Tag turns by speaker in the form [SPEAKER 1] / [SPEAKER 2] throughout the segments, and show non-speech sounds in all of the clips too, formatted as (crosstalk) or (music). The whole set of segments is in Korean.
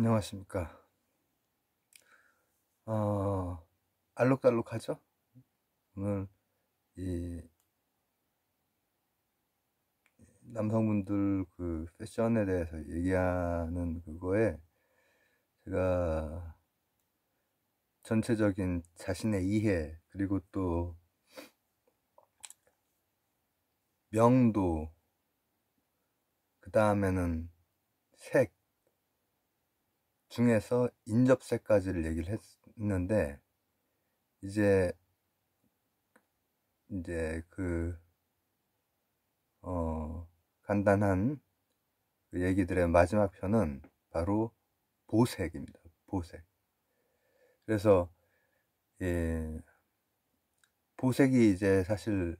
[SPEAKER 1] 안녕하십니까. 어, 알록달록하죠? 오늘 이 남성분들 그 패션에 대해서 얘기하는 그거에 제가 전체적인 자신의 이해 그리고 또 명도 그 다음에는 색 중에서 인접세까지를 얘기를 했는데 이제 이제 그 어, 간단한 그 얘기들의 마지막 편은 바로 보색입니다. 보색. 그래서 예, 보색이 이제 사실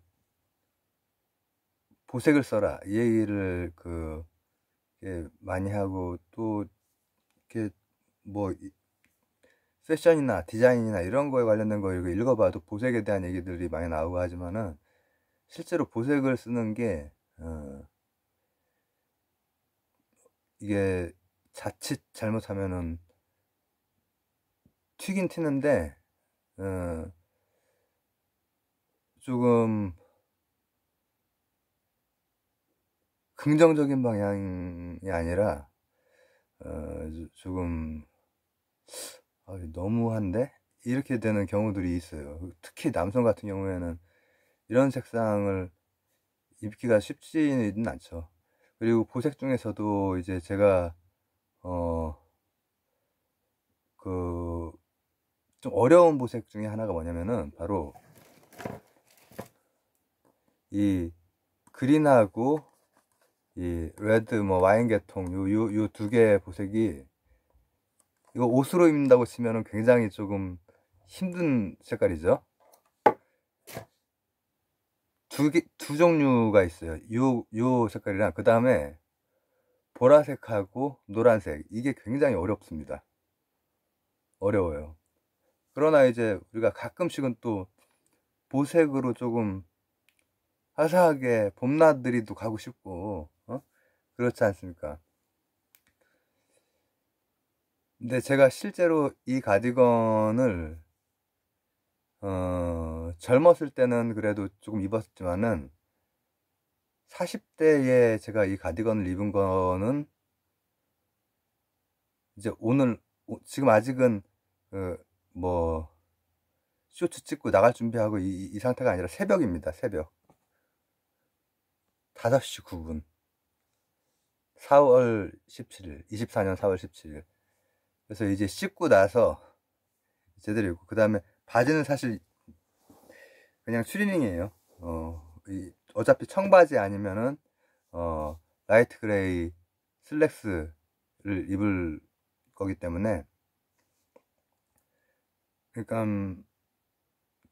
[SPEAKER 1] 보색을 써라 이 얘기를 그 예, 많이 하고 또 이렇게 뭐 세션이나 디자인이나 이런 거에 관련된 거 읽어봐도 보색에 대한 얘기들이 많이 나오고 하지만은 실제로 보색을 쓰는 게 어, 이게 자칫 잘못하면은 튀긴 튀는데 어, 조금 긍정적인 방향이 아니라 어, 조금 아, 너무한데? 이렇게 되는 경우들이 있어요. 특히 남성 같은 경우에는 이런 색상을 입기가 쉽지는 않죠. 그리고 보색 중에서도 이제 제가 어 그 좀 어려운 보색 그 중에 하나가 뭐냐면은 바로 이 그린하고 이 레드 뭐 와인 계통 요요요 두 개의 보색이 그 이거 옷으로 입는다고 치면 굉장히 조금 힘든 색깔이죠. 두, 개, 두 종류가 있어요. 요, 요 색깔이랑 그 다음에 보라색하고 노란색 이게 굉장히 어렵습니다. 어려워요. 그러나 이제 우리가 가끔씩은 또 보색으로 조금 화사하게 봄나들이도 가고 싶고 어? 그렇지 않습니까? 근데 제가 실제로 이 가디건을 어, 젊었을 때는 그래도 조금 입었지만은 40대에 제가 이 가디건을 입은 거는 이제 오늘 지금 아직은 그뭐 어, 쇼츠 찍고 나갈 준비하고 이, 이 상태가 아니라 새벽입니다. 새벽 5시 9분 4월 17일 24년 4월 17일 그래서 이제 씻고 나서 제대로 입고 그 다음에 바지는 사실 그냥 추리닝이에요 어, 이, 어차피 청바지 아니면은 어, 라이트 그레이 슬랙스를 입을 거기 때문에 그러니까 음,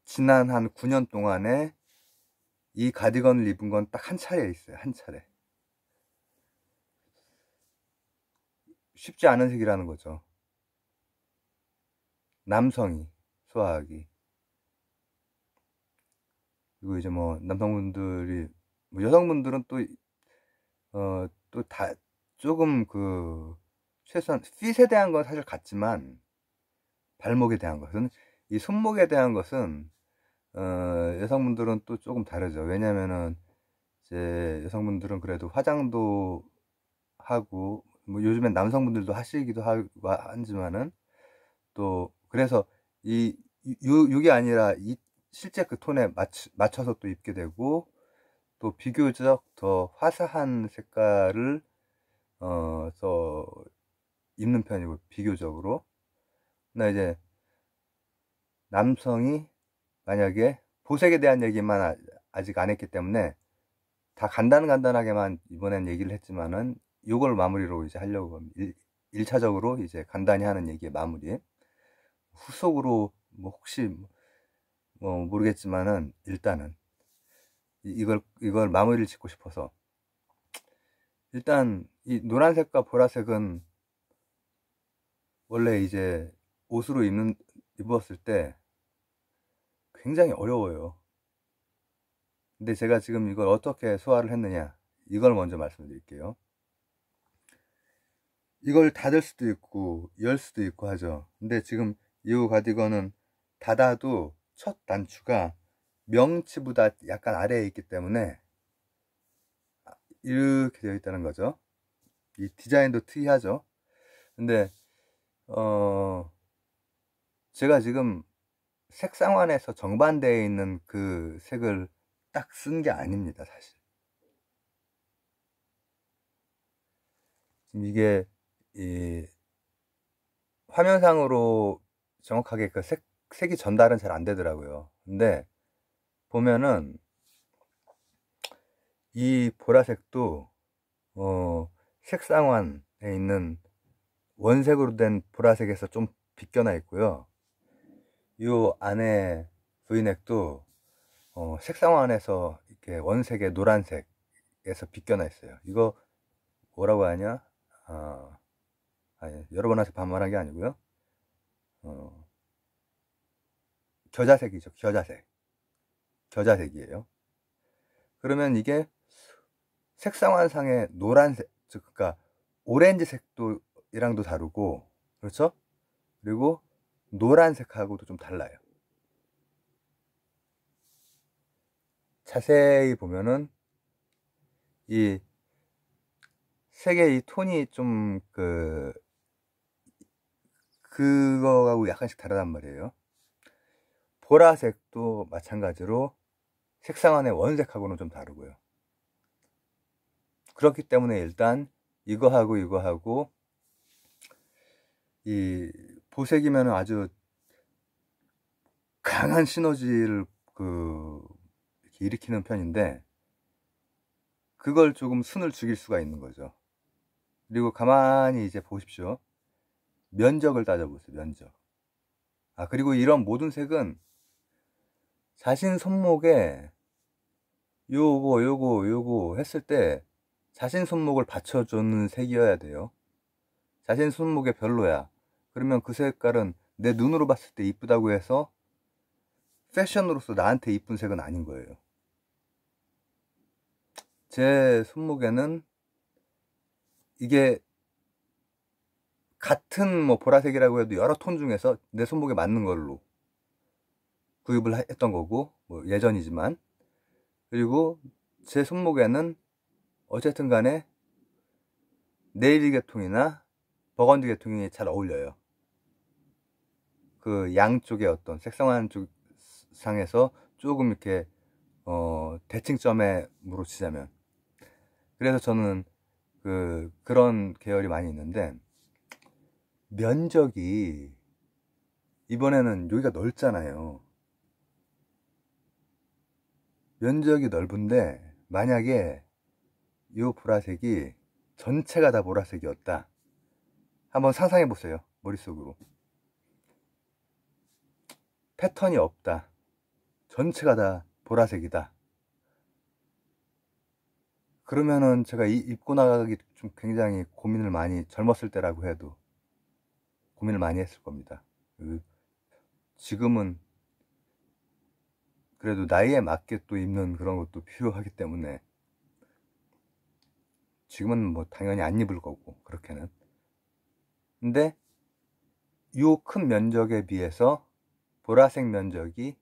[SPEAKER 1] 지난 한 9년 동안에 이 가디건을 입은 건 딱 한 차례 있어요 한 차례 쉽지 않은 색이라는 거죠 남성이 소화하기 그리고 이제 뭐 남성분들이 뭐 여성분들은 또 어 또 다 조금 그 최소한 핏에 대한 건 사실 같지만 발목에 대한 것은 이 손목에 대한 것은 어 여성분들은 또 조금 다르죠 왜냐면은 이제 여성분들은 그래도 화장도 하고 뭐 요즘엔 남성분들도 하시기도 하지만은또 그래서 이 유, 육이 아니라 이 실제 그 톤에 맞추, 맞춰서 또 입게 되고 또 비교적 더 화사한 색깔을 어서 입는 편이고 비교적으로 나 이제 남성이 만약에 보색에 대한 얘기만 아, 아직 안 했기 때문에 다 간단간단하게만 이번엔 얘기를 했지만은 요걸 마무리로 이제 하려고 합니다. 1, 차적으로 이제 간단히 하는 얘기의 마무리. 후속으로 뭐 혹시 뭐 모르겠지만은 일단은 이걸 이걸 마무리를 짓고 싶어서 일단 이 노란색과 보라색은 원래 이제 옷으로 입는 입었을 때 굉장히 어려워요. 근데 제가 지금 이걸 어떻게 소화를 했느냐 이걸 먼저 말씀드릴게요. 이걸 닫을 수도 있고 열 수도 있고 하죠. 근데 지금 이후 가디건은 닫아도 첫 단추가 명치보다 약간 아래에 있기 때문에 아, 이렇게 되어 있다는 거죠. 이 디자인도 특이하죠. 근데 어 제가 지금 색상환에서 정반대에 있는 그 색을 딱 쓴 게 아닙니다, 사실. 지금 이게 이 화면상으로 정확하게 그 색, 색이 전달은 잘 안 되더라고요. 근데 보면은 이 보라색도 어, 색상환에 있는 원색으로 된 보라색에서 좀 비껴나 있고요. 이 안에 브이넥도 어, 색상환에서 이렇게 원색의 노란색에서 비껴나 있어요. 이거 뭐라고 하냐? 아, 아니, 여러 번한테 반말한 게 아니고요. 어, 겨자색이죠. 겨자색. 겨자색이에요. 그러면 이게 색상화상의 노란색, 즉, 그니까 오렌지색도이랑도 다르고, 그렇죠? 그리고 노란색하고도 좀 달라요. 자세히 보면은 이 색의 이 톤이 좀그 그거하고 약간씩 다르단 말이에요. 보라색도 마찬가지로 색상안에 원색하고는 좀 다르고요. 그렇기 때문에 일단 이거하고 이거하고 이 보색이면 아주 강한 시너지를 그 일으키는 편인데 그걸 조금 순을 죽일 수가 있는 거죠. 그리고 가만히 이제 보십시오. 면적을 따져보세요. 면적. 아, 그리고 이런 모든 색은 자신 손목에 요거, 요거, 요거 했을 때 자신 손목을 받쳐주는 색이어야 돼요. 자신 손목에 별로야. 그러면 그 색깔은 내 눈으로 봤을 때 이쁘다고 해서 패션으로서 나한테 이쁜 색은 아닌 거예요. 제 손목에는 이게 같은 뭐 보라색이라고 해도 여러 톤 중에서 내 손목에 맞는 걸로 구입을 했던 거고 뭐 예전이지만 그리고 제 손목에는 어쨌든 간에 네일리 계통이나 버건디 계통이 잘 어울려요 그 양쪽의 어떤 색상한 쪽 상에서 조금 이렇게 어 대칭점에 물어치자면 그래서 저는 그 그런 계열이 많이 있는데 면적이 이번에는 여기가 넓잖아요. 면적이 넓은데 만약에 이 보라색이 전체가 다 보라색이었다. 한번 상상해 보세요. 머릿속으로. 패턴이 없다. 전체가 다 보라색이다. 그러면은 제가 입고 나가기 좀 굉장히 고민을 많이 젊었을 때라고 해도 고민을 많이 했을 겁니다. 그 지금은 그래도 나이에 맞게 또 입는 그런 것도 필요하기 때문에 지금은 뭐 당연히 안 입을 거고 그렇게는 근데 요 큰 면적에 비해서 보라색 면적이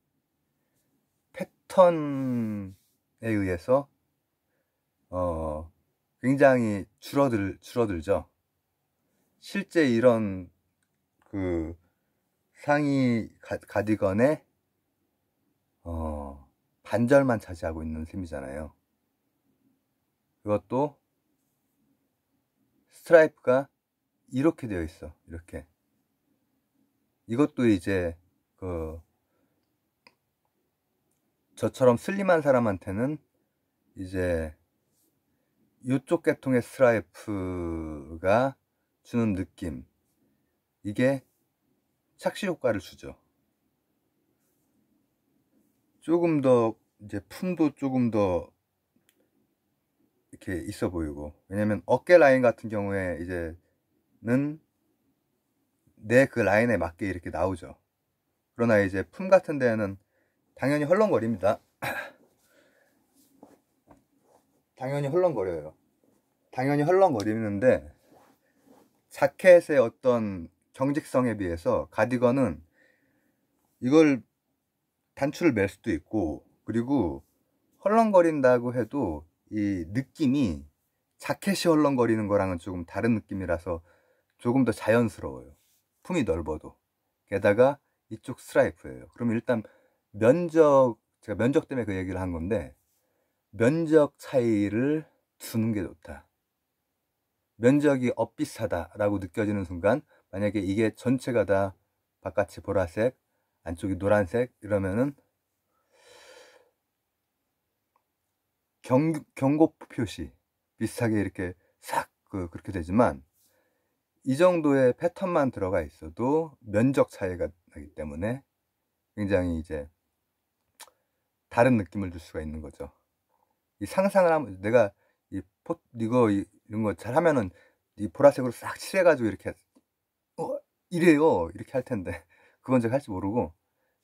[SPEAKER 1] 패턴에 의해서 어 굉장히 줄어들 줄어들죠 실제 이런 그 상의 가, 디건의 어, 반절만 차지하고 있는 셈이잖아요. 그것도 스트라이프가 이렇게 되어 있어. 이렇게. 이것도 이제 그 저처럼 슬림한 사람한테는 이제 이쪽 계통의 스트라이프가 주는 느낌 이게 착시 효과를 주죠. 조금 더 이제 품도 조금 더 이렇게 있어 보이고 왜냐면 어깨 라인 같은 경우에 이제는 내 그 라인에 맞게 이렇게 나오죠. 그러나 이제 품 같은 데는 당연히 헐렁거립니다. (clears throat) 당연히 헐렁거려요. 당연히 헐렁거리는데 자켓의 어떤 정직성에 비해서 가디건은 이걸 단추를 맬 수도 있고 그리고 헐렁거린다고 해도 이 느낌이 자켓이 헐렁거리는 거랑은 조금 다른 느낌이라서 조금 더 자연스러워요 품이 넓어도 게다가 이쪽 스트라이프예요 그럼 일단 면적 제가 면적 때문에 그 얘기를 한 건데 면적 차이를 두는 게 좋다 면적이 엇비슷하다 라고 느껴지는 순간 만약에 이게 전체가 다 바깥이 보라색 안쪽이 노란색 이러면은 경, 경고 표시 비슷하게 이렇게 싹 그, 그렇게 되지만 이 정도의 패턴만 들어가 있어도 면적 차이가 나기 때문에 굉장히 이제 다른 느낌을 줄 수가 있는 거죠. 이 상상을 하면 내가 이 포, 이거 이, 런거 잘하면은 이 보라색으로 싹 칠해가지고 이렇게 어, 이래요. 이렇게 할 텐데. (laughs) 그건 제가 할지 모르고,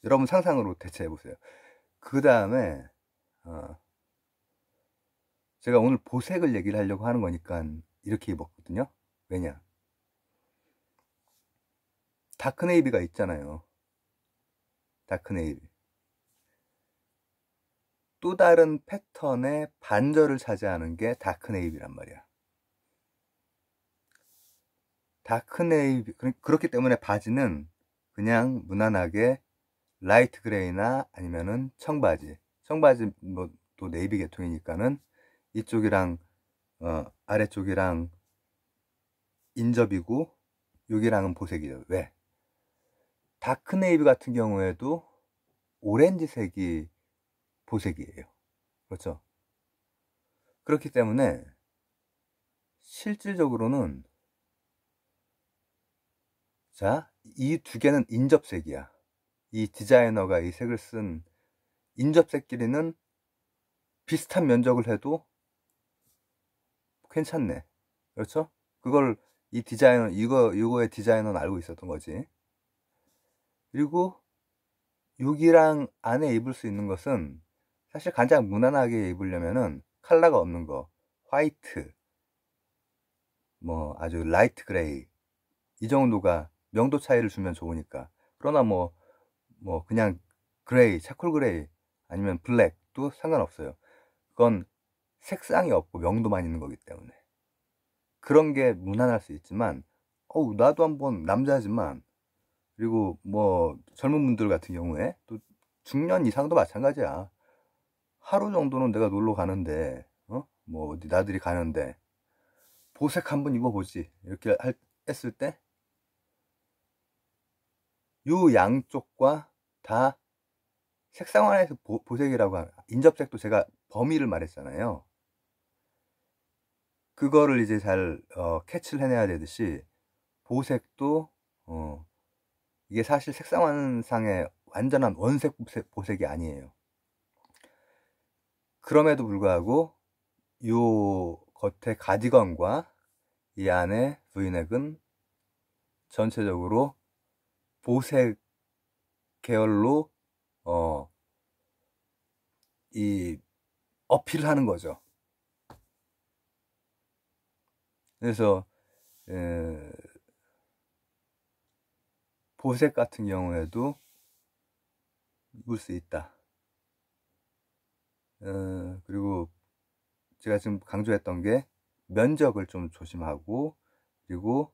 [SPEAKER 1] 여러분 상상으로 대체해보세요. 그 다음에, 어, 제가 오늘 보색을 얘기를 하려고 하는 거니까 이렇게 입었거든요. 왜냐? 다크네이비가 있잖아요. 다크네이비. 또 다른 패턴의 반절을 차지하는 게 다크네이비란 말이야. 다크 네이비 그렇기 때문에 바지는 그냥 무난하게 라이트 그레이나 아니면은 청바지 청바지 뭐 또 네이비 계통이니까는 이쪽이랑 어, 아래쪽이랑 인접이고 여기랑은 보색이죠 왜 다크 네이비 같은 경우에도 오렌지색이 보색이에요 그렇죠 그렇기 때문에 실질적으로는 자, 이 두 개는 인접색이야. 이 디자이너가 이 색을 쓴 인접색끼리는 비슷한 면적을 해도 괜찮네. 그렇죠? 그걸 이 디자이너, 이거, 이거의 디자이너는 알고 있었던 거지. 그리고 여기랑 안에 입을 수 있는 것은 사실 가장 무난하게 입으려면은 컬러가 없는 거. 화이트, 뭐 아주 라이트 그레이. 이 정도가 명도 차이를 주면 좋으니까. 그러나 뭐, 뭐, 그냥 그레이, 차콜 그레이, 아니면 블랙도 상관없어요. 그건 색상이 없고 명도만 있는 거기 때문에. 그런 게 무난할 수 있지만, 어우, 나도 한번 남자지만, 그리고 뭐, 젊은 분들 같은 경우에, 또 중년 이상도 마찬가지야. 하루 정도는 내가 놀러 가는데, 어? 뭐, 어디 나들이 가는데, 보색 한번 입어보지. 이렇게 할, 했을 때, 요 양쪽과 다 색상화에서 보색이라고 하는 인접색도 제가 범위를 말했잖아요. 그거를 이제 잘 어, 캐치를 해내야 되듯이 보색도 어, 이게 사실 색상화상의 완전한 원색 보색이 아니에요. 그럼에도 불구하고 요 겉에 가디건과 이 안에 브이넥은 전체적으로 보색 계열로 어 이 어필하는 거죠. 그래서 에, 보색 같은 경우에도 입을 수 있다. 에, 어, 그리고 제가 지금 강조했던 게 면적을 좀 조심하고 그리고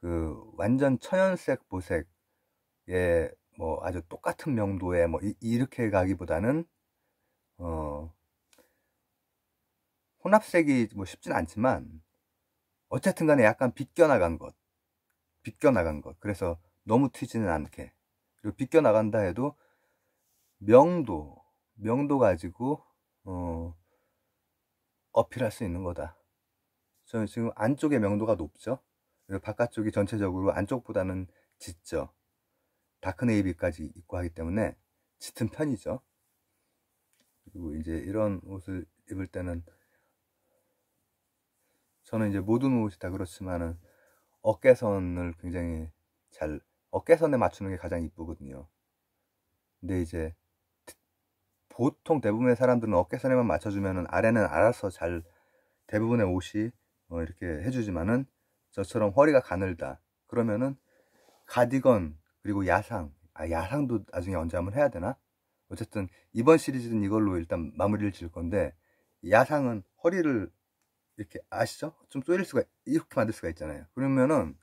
[SPEAKER 1] 그 완전 천연색 보색 예, 뭐 아주 똑같은 명도에 뭐 이, 렇게 가기보다는 어 혼합색이 뭐 쉽진 않지만 어쨌든 간에 약간 빗겨나간 것 빗겨나간 것 그래서 너무 튀지는 않게 그리고 빗겨나간다 해도 명도 명도 가지고 어 어필할 수 있는 거다 저는 지금 안쪽에 명도가 높죠 바깥쪽이 전체적으로 안쪽보다는 짙죠 다크네이비까지 입고 하기 때문에 짙은 편이죠. 그리고 이제 이런 옷을 입을 때는 저는 이제 모든 옷이 다 그렇지만은 어깨선을 굉장히 잘 어깨선에 맞추는 게 가장 이쁘거든요. 근데 이제 보통 대부분의 사람들은 어깨선에만 맞춰주면은 아래는 알아서 잘 대부분의 옷이 어 이렇게 해주지만은 저처럼 허리가 가늘다 그러면은 가디건 그리고 야상. 아, 야상도 나중에 언제 한번 해야 되나? 어쨌든 이번 시리즈는 이걸로 일단 마무리를 지을 건데 야상은 허리를 이렇게 아시죠? 좀 쪼일 수가 이렇게 만들 수가 있잖아요. 그러면은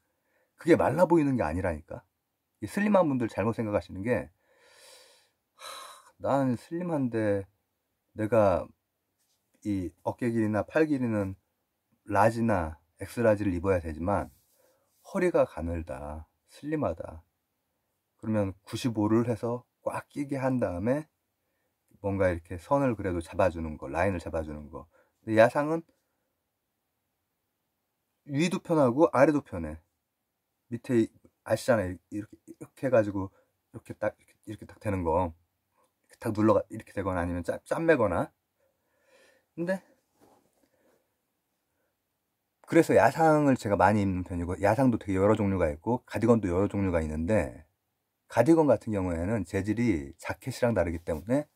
[SPEAKER 1] 그게 말라 보이는 게 아니라니까. 이 슬림한 분들 잘못 생각하시는 게 하, 난 슬림한데 내가 이 어깨 길이나 팔 길이는 라지나 엑스라지를 입어야 되지만 허리가 가늘다, 슬림하다. 그러면 95를 해서 꽉 끼게 한 다음에 뭔가 이렇게 선을 그래도 잡아주는 거, 라인을 잡아주는 거. 근데 야상은 위도 편하고 아래도 편해. 밑에 아시잖아요. 이렇게 이렇게 해가지고 이렇게 딱 이렇게, 이렇게 딱 되는 거. 이렇게 딱 눌러 가 이렇게 되거나 아니면 짜, 짠매거나. 근데 그래서 야상을 제가 많이 입는 편이고 야상도 되게 여러 종류가 있고 가디건도 여러 종류가 있는데 가디건 같은 경우에는 재질이 자켓이랑 다르기 때문에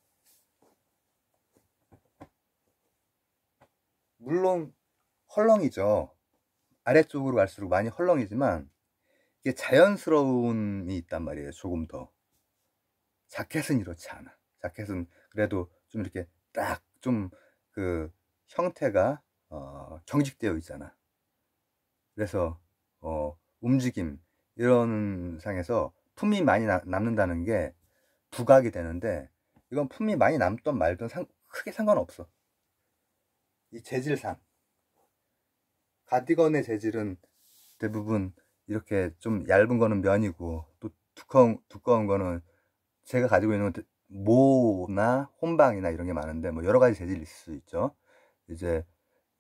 [SPEAKER 1] 물론 헐렁이죠. 아래쪽으로 갈수록 많이 헐렁이지만 이게 자연스러움이 있단 말이에요. 조금 더. 자켓은 이렇지 않아. 자켓은 그래도 좀 이렇게 딱 좀 그 형태가 어, 경직되어 있잖아. 그래서 어, 움직임 이런 상에서 품이 많이 나, 남는다는 게 부각이 되는데 이건 품이 많이 남던 말든 상, 크게 상관없어. 이 재질상 가디건의 재질은 대부분 이렇게 좀 얇은 거는 면이고 또 두꺼운, 두꺼운 거는 제가 가지고 있는 모나 혼방이나 이런 게 많은데 뭐 여러 가지 재질일수 있죠. 이제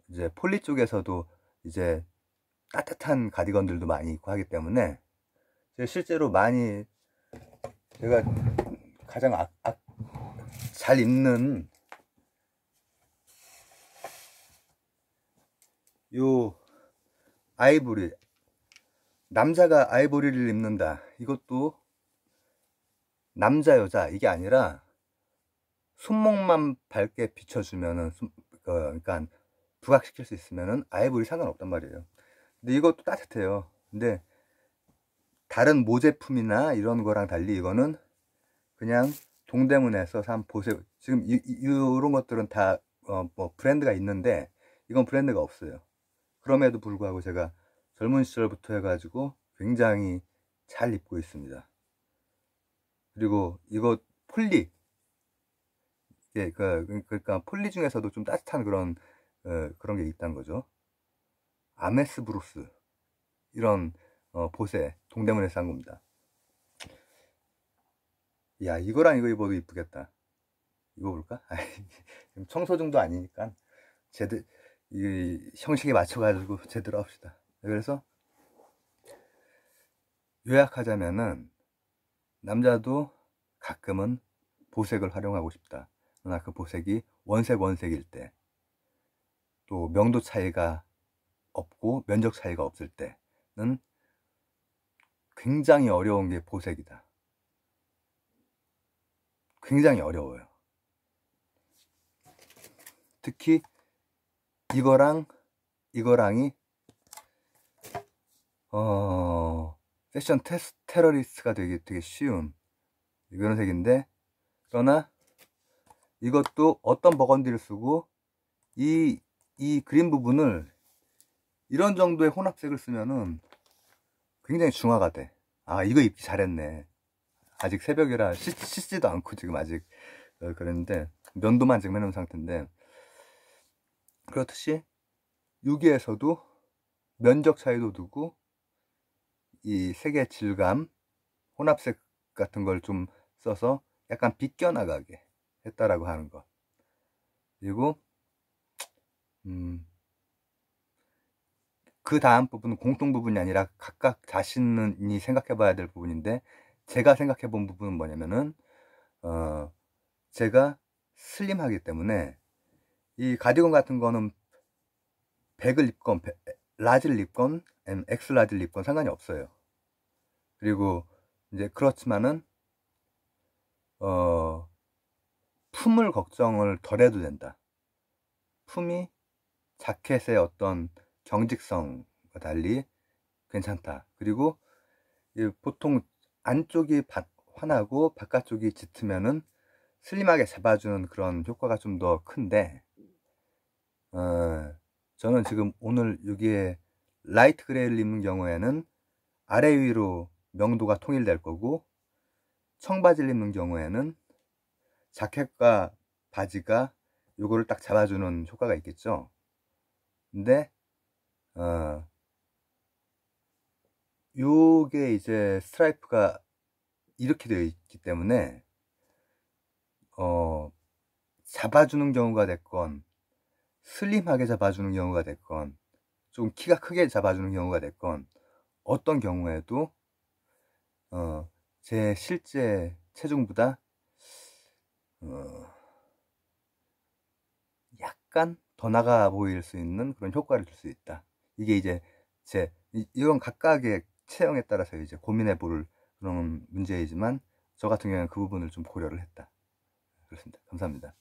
[SPEAKER 1] 이제 폴리 쪽에서도 이제 따뜻한 가디건들도 많이 있고 하기 때문에 실제로 많이 제가 가장 악, 악, 잘 입는 요 아이보리 남자가 아이보리를 입는다 이것도 남자 여자 이게 아니라 손목만 밝게 비춰주면은 그, 그러니까 부각시킬 수 있으면은 아이보리 상관없단 말이에요 근데 이것도 따뜻해요 근데 다른 모제품이나 이런 거랑 달리 이거는 그냥 동대문에서 산보세 지금 이, 런 것들은 다 어, 뭐 브랜드가 있는데 이건 브랜드가 없어요. 그럼에도 불구하고 제가 젊은 시절부터 해가지고 굉장히 잘 입고 있습니다. 그리고 이거 폴리 예, 그, 그러니까 폴리 중에서도 좀 따뜻한 그런 어, 그런 게 있다는 거죠. 아메스 브루스 이런 어, 보세 동대문에서 산 겁니다. 야 이거랑 이거 입어도 이쁘겠다. 입어볼까? 청소 중도 아니니까 제대 이 형식에 맞춰가지고 제대로 합시다. 그래서 요약하자면은 남자도 가끔은 보색을 활용하고 싶다. 그러나 그 보색이 원색 원색일 때, 또 명도 차이가 없고 면적 차이가 없을 때는 굉장히 어려운 게 보색이다. 굉장히 어려워요. 특히 이거랑 이거랑이 어 세션 테스, 테러리스트가 되기 되게 쉬운 이런 색인데 그러나 이것도 어떤 버건디를 쓰고 이, 이 그린 부분을 이런 정도의 혼합색을 쓰면은 굉장히 중화가 돼. 아 이거 입기 잘했네 아직 새벽이라 씻, 씻지도 않고 지금 아직 어, 그랬는데 면도만 지금 해놓은 상태인데 그렇듯이 유기에서도 면적 차이도 두고 이 색의 질감 혼합색 같은 걸 좀 써서 약간 비껴나가게 했다라고 하는 것 그리고 음그 다음 부분은 공통 부분이 아니라 각각 자신이 생각해 봐야 될 부분인데 제가 생각해 본 부분은 뭐냐면은 어 제가 슬림하기 때문에 이 가디건 같은 거는 백을 입건 라지를 입건 엑스 라지를 입건 상관이 없어요 그리고 이제 그렇지만은 어 품을 걱정을 덜 해도 된다 품이 자켓의 어떤 경직성과 달리 괜찮다. 그리고 보통 안쪽이 환하고 바깥쪽이 짙으면은 슬림하게 잡아주는 그런 효과가 좀 더 큰데 어, 저는 지금 오늘 여기에 라이트 그레이를 입는 경우에는 아래 위로 명도가 통일될 거고 청바지를 입는 경우에는 자켓과 바지가 요거를 딱 잡아주는 효과가 있겠죠 근데 어, 요게 이제 스트라이프가 이렇게 되어 있기 때문에 어, 잡아주는 경우가 됐건 슬림하게 잡아주는 경우가 됐건 좀 키가 크게 잡아주는 경우가 됐건 어떤 경우에도 어, 제 실제 체중보다 어, 약간 더 나가 보일 수 있는 그런 효과를 줄 수 있다. 이게 이제 제 이건 각각의 체형에 따라서 이제 고민해 볼 그런 문제이지만 저 같은 경우에는 그 부분을 좀 고려를 했다. 그렇습니다. 감사합니다.